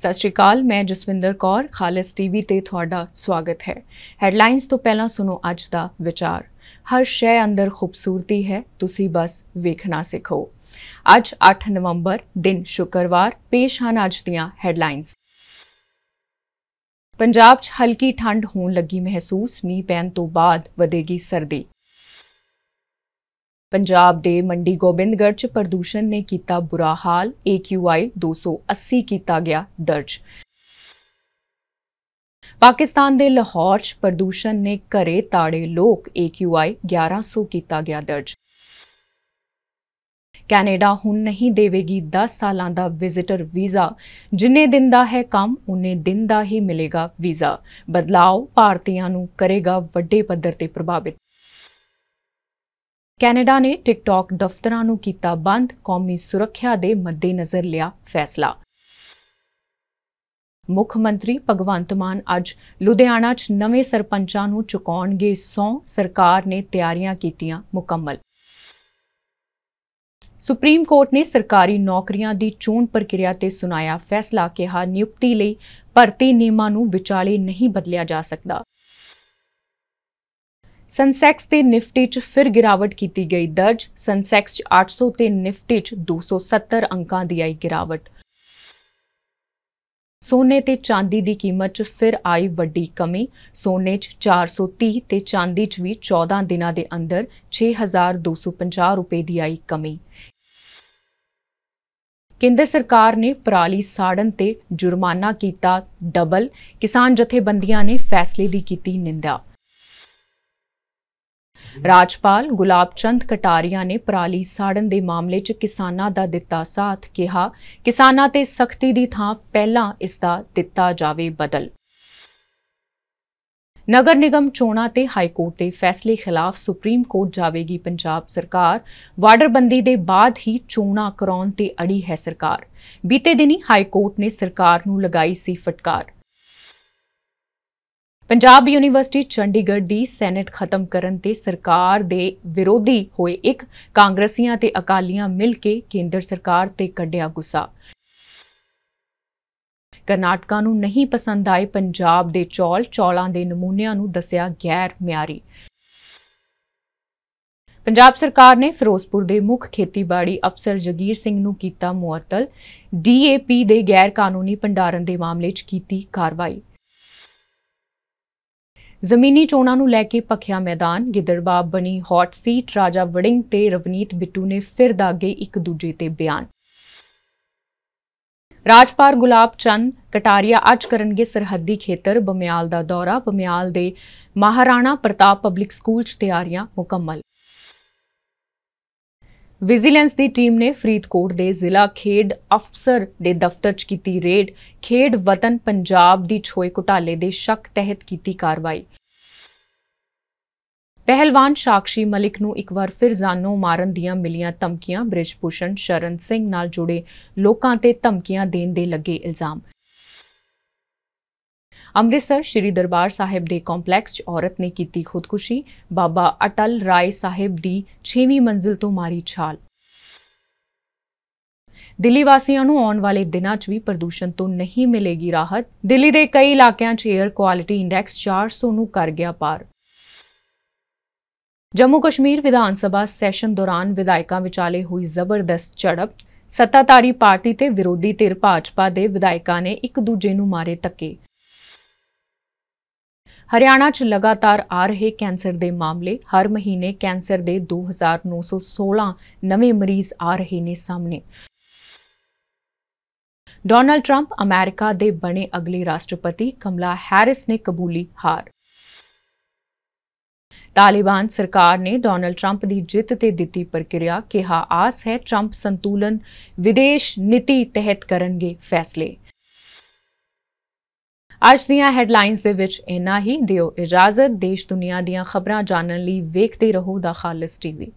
ਸਤਿ ਸ਼੍ਰੀ ਅਕਾਲ ਮੈਂ ਜਸਵਿੰਦਰ ਕੌਰ ਖਾਲਸ ਟੀਵੀ ਤੇ ਤੁਹਾਡਾ ਸਵਾਗਤ ਹੈ ਹੈਡਲਾਈਨਸ ਤੋਂ ਪਹਿਲਾਂ ਸੁਣੋ ਅੱਜ ਦਾ ਵਿਚਾਰ ਹਰ ਸ਼ੈ ਅੰਦਰ ਖੂਬਸੂਰਤੀ ਹੈ ਤੁਸੀਂ ਬਸ ਵੇਖਣਾ ਸਿੱਖੋ ਅੱਜ 8 ਨਵੰਬਰ ਦਿਨ ਸ਼ੁੱਕਰਵਾਰ ਪੇਸ਼ ਹਨ ਅੱਜ ਦੀਆਂ ਹੈਡਲਾਈਨਸ ਪੰਜਾਬ 'ਚ ਹਲਕੀ ਠੰਡ ਹੋਣ ਲੱਗੀ ਮਹਿਸੂਸ ਮੀਂਹ ਪੈਣ ਤੋਂ ਬਾਅਦ ਵਧੇਗੀ ਸਰਦੀ ਪੰਜਾਬ ਦੇ ਮੰਡੀ ਗੋਬਿੰਦਗੜ੍ਹ 'ਚ ਪ੍ਰਦੂਸ਼ਣ ਨੇ ਕੀਤਾ ਬੁਰਾ ਹਾਲ AQI 280 ਕੀਤਾ ਗਿਆ ਦਰਜ ਪਾਕਿਸਤਾਨ ਦੇ ਲਾਹੌਰ 'ਚ ਪ੍ਰਦੂਸ਼ਣ ਨੇ ਘਰੇ ਤਾੜੇ ਲੋਕ AQI 1100 ਕੀਤਾ ਗਿਆ ਦਰਜ ਕੈਨੇਡਾ ਹੁਣ ਨਹੀਂ ਦੇਵੇਗੀ 10 ਸਾਲਾਂ ਦਾ ਵਿਜ਼ਿਟਰ ਵੀਜ਼ਾ ਜਿੰਨੇ ਦਿਨ ਦਾ ਹੈ ਕੰਮ ਉਹਨੇ ਦਿਨ ਦਾ ਹੀ ਮਿਲੇਗਾ ਵੀਜ਼ਾ ਬਦਲਾਅ ਭਾਰਤੀਆਂ ਨੂੰ ਕਰੇਗਾ ਵੱਡੇ ਪੱਧਰ ਤੇ ਪ੍ਰਭਾਵਿਤ ਕੈਨੇਡਾ ਨੇ ਟਿਕਟੌਕ ਦਫ਼ਤਰਾਂ ਨੂੰ ਕੀਤਾ ਬੰਦ ਕੌਮੀ ਸੁਰੱਖਿਆ ਦੇ ਮੱਦੇਨਜ਼ਰ ਲਿਆ ਫੈਸਲਾ ਮੁੱਖ ਮੰਤਰੀ ਭਗਵੰਤ ਮਾਨ ਅੱਜ ਲੁਧਿਆਣਾ 'ਚ ਨਵੇਂ ਸਰਪੰਚਾਂ ਨੂੰ ਚੁਕਾਉਣਗੇ ਸੌ ਸਰਕਾਰ ਨੇ ਤਿਆਰੀਆਂ ਕੀਤੀਆਂ ਮੁਕੰਮਲ ਸੁਪਰੀਮ ਕੋਰਟ ਨੇ ਸਰਕਾਰੀ ਨੌਕਰੀਆਂ ਦੀ ਚੋਣ ਪ੍ਰਕਿਰਿਆ ਤੇ ਸੁਣਾਇਆ ਫੈਸਲਾ ਕਿਹਾ ਨਿਯੁਕਤੀ ਲਈ ਭਰਤੀ ਨਿਯਮਾਂ ਨੂੰ ਵਿਚਾਲੇ ਨਹੀਂ ਬਦਲਿਆ ਜਾ ਸਕਦਾ ਸਨਸੈਕਸ ਤੇ ਨਿਫਟੀ 'ਚ ਫਿਰ ਗਿਰਾਵਟ ਕੀਤੀ ਗਈ ਦਰਜ ਸਨਸੈਕਸ 'ਚ 800 ਤੇ ਨਿਫਟੀ 'ਚ 270 ਅੰਕਾਂ ਦੀ ਆਈ ਗਿਰਾਵਟ ਸੋਨੇ ਤੇ ਚਾਂਦੀ ਦੀ ਕੀਮਤ 'ਚ ਫਿਰ ਆਈ ਵੱਡੀ ਕਮੀ ਸੋਨੇ 'ਚ 430 ਤੇ ਚਾਂਦੀ 'ਚ ਵੀ 14 ਦਿਨਾਂ ਦੇ ਅੰਦਰ 6250 ਰੁਪਏ ਦੀ ਆਈ ਕਮੀ ਕੇਂਦਰ ਸਰਕਾਰ ਨੇ ਪਰਾਲੀ ਸਾੜਨ ਤੇ ਜੁਰਮਾਨਾ ਕੀਤਾ ਡਬਲ ਕਿਸਾਨ ਜਥੇਬੰਦੀਆਂ ਨੇ ਫੈਸਲੇ ਦੀ ਕੀਤੀ ਨਿੰਦਾ ਰਾਜਪਾਲ ਗੁਲਾਬ ਚੰਦ ਕਟਾਰੀਆ ਨੇ ਪਰਾਲੀ ਸਾੜਨ ਦੇ ਮਾਮਲੇ 'ਚ ਕਿਸਾਨਾਂ ਦਾ ਦਿੱਤਾ ਸਾਥ ਕਿਹਾ ਕਿਸਾਨਾਂ ਤੇ ਸਖਤੀ ਦੀ ਥਾਂ ਪਹਿਲਾਂ ਇਸ ਦਾ ਦਿੱਤਾ ਜਾਵੇ ਬਦਲ ਨਗਰ ਨਿਗਮ ਚੋਣਾਂ ਤੇ ਹਾਈ ਕੋਰਟ ਦੇ ਫੈਸਲੇ ਖਿਲਾਫ ਸੁਪਰੀਮ ਕੋਰਟ ਜਾਵੇਗੀ ਪੰਜਾਬ ਸਰਕਾਰ ਵਾਰਡਰ ਬੰਦੀ ਦੇ ਬਾਅਦ ਹੀ ਚੋਣਾਂ ਕਰਾਉਣ ਤੇ ਅੜੀ ਹੈ ਸਰਕਾਰ ਬੀਤੇ ਦਿਨੀ ਹਾਈ ਕੋਰਟ ਨੇ ਸਰਕਾਰ ਨੂੰ ਲਗਾਈ ਸੀ ਫਟਕਾਰ ਪੰਜਾਬ ਯੂਨੀਵਰਸਿਟੀ ਚੰਡੀਗੜ੍ਹ ਦੀ ਸੈਨੇਟ ਖਤਮ ਕਰਨ ਤੇ ਸਰਕਾਰ ਦੇ ਵਿਰੋਧੀ ਹੋਏ ਇੱਕ ਕਾਂਗਰਸੀਆਂ ਤੇ ਅਕਾਲੀਆਂ ਮਿਲ ਕੇ ਕੇਂਦਰ ਸਰਕਾਰ ਤੇ ਕੱਢਿਆ ਗੁੱਸਾ ਕਰਨਾਟਕਾ ਨੂੰ ਨਹੀਂ ਪਸੰਦ ਆਏ ਪੰਜਾਬ ਦੇ ਚੌਲ ਚੌਲਾਂ ਦੇ ਨਮੂਨਿਆਂ ਨੂੰ ਦੱਸਿਆ ਗੈਰ ਮਿਆਰੀ ਪੰਜਾਬ ਸਰਕਾਰ ਨੇ ਫਿਰੋਜ਼ਪੁਰ ਦੇ ਮੁੱਖ ਖੇਤੀਬਾੜੀ ਅਫਸਰ ਜਗੀਰ ਸਿੰਘ ਨੂੰ ਕੀਤਾ ਮੁਅਤਲ ਡੀਏਪੀ ਦੇ ਗੈਰ ਕਾਨੂੰਨੀ ਭੰਡਾਰਨ ਦੇ ਮਾਮਲੇ 'ਚ ਕੀਤੀ ਕਾਰਵਾਈ ਜ਼ਮੀਨੀ ਚੋਣਾਂ ਨੂੰ ਲੈ ਕੇ ਪਖਿਆ ਮੈਦਾਨ ਗਿੱਦੜਬਾਬ ਬਣੀ ਹੌਟ ਸੀਟ ਰਾਜਾ ਵੜਿੰਗ ਤੇ ਰਵਨੀਤ ਬਿੱਟੂ ਨੇ ਫਿਰ ਦਾਗੇ ਇੱਕ ਦੂਜੇ ਤੇ ਬਿਆਨ ਰਾਜਪਾਲ ਗੁਲਾਬ ਚੰਦ ਕਟਾਰੀਆ ਅੱਜ ਕਰਨਗੇ ਸਰਹੱਦੀ ਖੇਤਰ ਬਮਿਆਲ ਦਾ ਦੌਰਾ ਬਮਿਆਲ ਦੇ ਮਹਾਰਾਣਾ ਪ੍ਰਤਾਪ ਪਬਲਿਕ ਸਕੂਲ 'ਚ ਤਿਆਰੀਆਂ ਮੁਕੰਮਲ ਵਿਜੀਲੈਂਸ ਦੀ ਟੀਮ ਨੇ ਫਰੀਦਕੋਟ ਦੇ ਜ਼ਿਲ੍ਹਾ ਖੇਡ ਅਫਸਰ ਦੇ ਦਫ਼ਤਰ 'ਚ ਕੀਤੀ ਰੇਡ ਖੇਡ ਵਤਨ ਪੰਜਾਬ ਦੀ ਛੋਏ ਘੁਟਾਲੇ ਦੇ ਸ਼ੱਕ ਤਹਿਤ ਕੀਤੀ ਕਾਰਵਾਈ ਪਹਿਲਵਾਨ ਸ਼ਾਕਸ਼ੀ ਮਲਿਕ ਨੂੰ ਇੱਕ ਵਾਰ ਫਿਰ ਜਾਨੋਂ ਮਾਰਨ ਦੀਆਂ ਮਿਲੀਆਂ ਧਮਕੀਆਂ ਬ੍ਰਿਜਪੂਸ਼ਨ ਸ਼ਰਨ ਸਿੰਘ ਨਾਲ ਜੁੜੇ ਲੋਕਾਂ ਤੇ ਧਮਕੀਆਂ ਦੇਣ ਦੇ ਲੱਗੇ ਇਲਜ਼ਾਮ ਅੰਮ੍ਰਿਤਸਰ ਸ਼੍ਰੀ ਦਰਬਾਰ ਸਾਹਿਬ ਦੇ ਕੰਪਲੈਕਸ 'ਚ ਔਰਤ ਨੇ ਕੀਤੀ ਖੁਦਕੁਸ਼ੀ ਬਾਬਾ ਅਟਲ ਰਾਏ ਸਾਹਿਬ ਦੀ 6ਵੀਂ ਮੰਜ਼ਿਲ ਤੋਂ ਮਾਰੀ ਛਾਲ ਦਿੱਲੀ ਵਾਸੀਆਂ ਨੂੰ ਆਉਣ ਵਾਲੇ ਦਿਨਾਂ 'ਚ ਵੀ ਪ੍ਰਦੂਸ਼ਣ ਤੋਂ ਨਹੀਂ ਮਿਲੇਗੀ ਰਾਹਤ ਦਿੱਲੀ ਦੇ ਕਈ ਇਲਾਕਿਆਂ 'ਚ 에ਅਰ ਕੁਆਲਿਟੀ ਇੰਡੈਕਸ 400 ਨੂੰ ਕਰ ਗਿਆ ਪਾਰ ਜੰਮੂ ਕਸ਼ਮੀਰ ਵਿਧਾਨ ਸਭਾ ਸੈਸ਼ਨ ਦੌਰਾਨ ਵਿਧਾਇਕਾਂ ਵਿਚਾਲੇ ਹੋਈ ਜ਼ਬਰਦਸਤ ਝੜਪ ਸੱਤਾਧਾਰੀ ਪਾਰਟੀ ਤੇ ਵਿਰੋਧੀ ਧਿਰ ਭਾਜਪਾ ਦੇ ਵਿਧਾਇਕਾਂ ਨੇ ਇੱਕ ਦੂਜੇ ਨੂੰ ਮਾਰੇ ਤੱਕੇ ਹਰਿਆਣਾ 'ਚ ਲਗਾਤਾਰ ਆ ਰਹੇ ਕੈਂਸਰ ਦੇ ਮਾਮਲੇ ਹਰ ਮਹੀਨੇ ਕੈਂਸਰ ਦੇ 2916 ਨਵੇਂ ਮਰੀਜ਼ ਆ ਰਹੇ ਨੇ ਸਾਹਮਣੇ ਡੋਨਲਡ ਟਰੰਪ ਅਮਰੀਕਾ ਦੇ ਬਣੇ ਅਗਲੇ ਰਾਸ਼ਟਰਪਤੀ ਕਮਲਾ ਹੈਰਿਸ ਨੇ ਕਬੂਲੀ ਹਾਰ ਤਾਲਿਬਾਨ ਸਰਕਾਰ ਨੇ ਡੋਨਲਡ ਟਰੰਪ ਦੀ ਜਿੱਤ ਤੇ ਦਿੱਤੀ ਪ੍ਰਕਿਰਿਆ ਕਿਹਾ ਆਸ ਹੈ ਟਰੰਪ ਸੰਤੁਲਨ ਵਿਦੇਸ਼ ਨੀਤੀ ਤਹਿਤ ਕਰਨਗੇ ਫੈਸਲੇ ਅੱਜ ਦੀਆਂ ਹੈਡਲਾਈਨਸ ਦੇ ਵਿੱਚ ਇਨਾ ਹੀ ਦਿਓ ਇਜਾਜ਼ਤ ਦੇਸ਼ ਦੁਨੀਆ ਦੀਆਂ ਖਬਰਾਂ ਜਾਣਨ ਲਈ ਵੇਖਦੇ ਰਹੋ ਦਾ ਖਾਲਸ ਟੀਵੀ